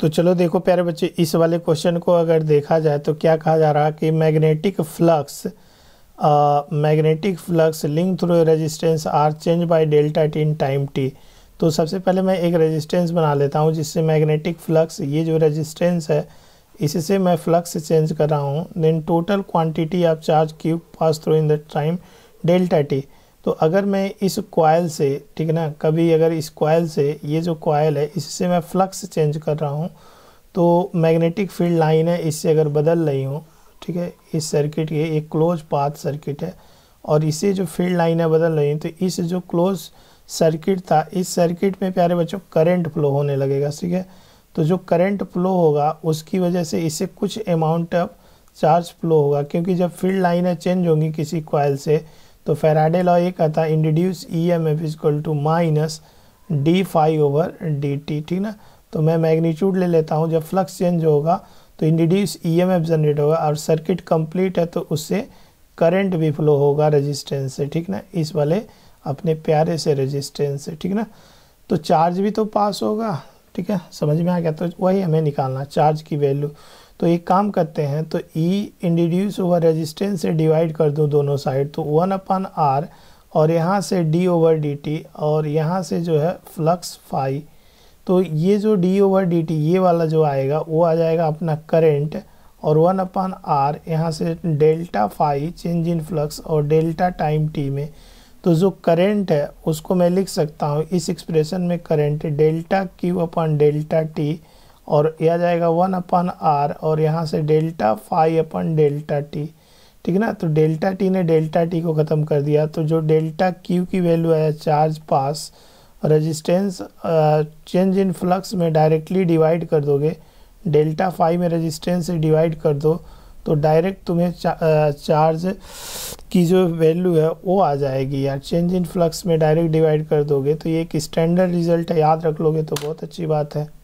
तो चलो देखो प्यारे बच्चे इस वाले क्वेश्चन को अगर देखा जाए तो क्या कहा जा रहा है कि magnetic flux magnetic flux link through resistance R change by delta T in time T तो सबसे पहले मैं एक रेजिस्टेंस बना लेता हूँ जिससे मैग्नेटिक फ्लक्स ये जो रेजिस्टेंस है इससे मैं फ्लक्स चेंज कर रहा हूँ then total quantity of charge Q pass through in the time delta T तो अगर मैं इस कॉयल से ठीक है ना कभी अगर इस कॉयल से ये जो कॉयल है इससे मैं फ्लक्स चेंज कर रहा हूँ तो मैग्नेटिक फील्ड लाइन है इससे अगर बदल रही हूँ ठीक है इस सर्किट ये एक क्लोज पाथ सर्किट है और इसे जो फील्ड लाइन है बदल रही है तो इस जो क्लोज सर्किट था इस सर्किट में प्यारे बच्चों करंट फ्लो होने लगेगा ठीक है तो जो करंट फ्लो होगा उसकी वजह से इससे कुछ अमाउंट ऑफ चार्ज फ्लो होगा क्योंकि जब फील्ड लाइनें चेंज होंगी किसी कॉयल से तो फेराडे लॉ ये कहता है induced E M F equal to minus D phi over D T ठीक ना तो मैं मैग्नीट्यूड ले लेता हूँ जब फ्लक्स चेंज होगा तो induced E M F generate होगा और सर्किट कंप्लीट है तो उससे करंट भी फ्लो होगा रेजिस्टेंस से ठीक ना इस वाले अपने प्यारे से रेजिस्टेंस से ठीक ना तो चार्ज भी तो पास होगा ठीक है समझ में आ गया तो वही हमें निकालना चार्ज की वैल्यू तो एक काम करते हैं तो ई इंडिड्यूस ओवर रेजिस्टेंस से डिवाइड कर दूँ दोनों साइड तो वन अपन आर और यहाँ से डी ओवर डी टी और यहाँ से जो है फ्लक्स फाई तो ये जो डी ओवर डी टी ये वाला जो आएगा वो आ जाएगा अपना करेंट और वन अपन आर यहाँ से delta phi change in flux और डेल्टा टाइम टी में तो जो करेंट है उसको मैं लिख सकता हूँ इस एक्सप्रेशन में current delta Q upon delta T और यह जाएगा वन अपन आर और यहाँ से delta phi upon delta T ठीक है ना तो डेल्टा टी ने डेल्टा टी को ख़त्म कर दिया तो जो डेल्टा क्यू की वैल्यू है charge pass resistance change in flux में डायरेक्टली डिवाइड कर दोगे डेल्टा फाइव में रेजिस्टेंस से डिवाइड कर दो तो डायरेक्ट तुम्हें चार्ज की जो वैल्यू है वो आ जाएगी यार चेंज इन फ्लक्स में डायरेक्ट डिवाइड कर दोगे तो ये एक स्टैंडर्ड रिजल्ट है याद रख लोगे तो बहुत अच्छी बात है